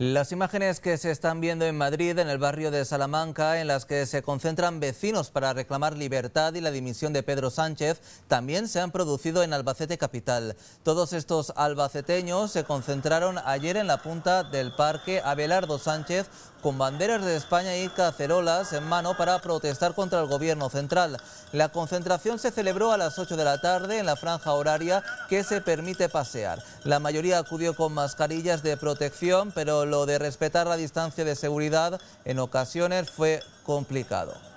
Las imágenes que se están viendo en Madrid, en el barrio de Salamanca, en las que se concentran vecinos para reclamar libertad y la dimisión de Pedro Sánchez, también se han producido en Albacete Capital. Todos estos albaceteños se concentraron ayer en la punta del parque Abelardo Sánchez con banderas de España y cacerolas en mano para protestar contra el gobierno central. La concentración se celebró a las 8 de la tarde en la franja horaria que se permite pasear. La mayoría acudió con mascarillas de protección, pero lo de respetar la distancia de seguridad en ocasiones fue complicado.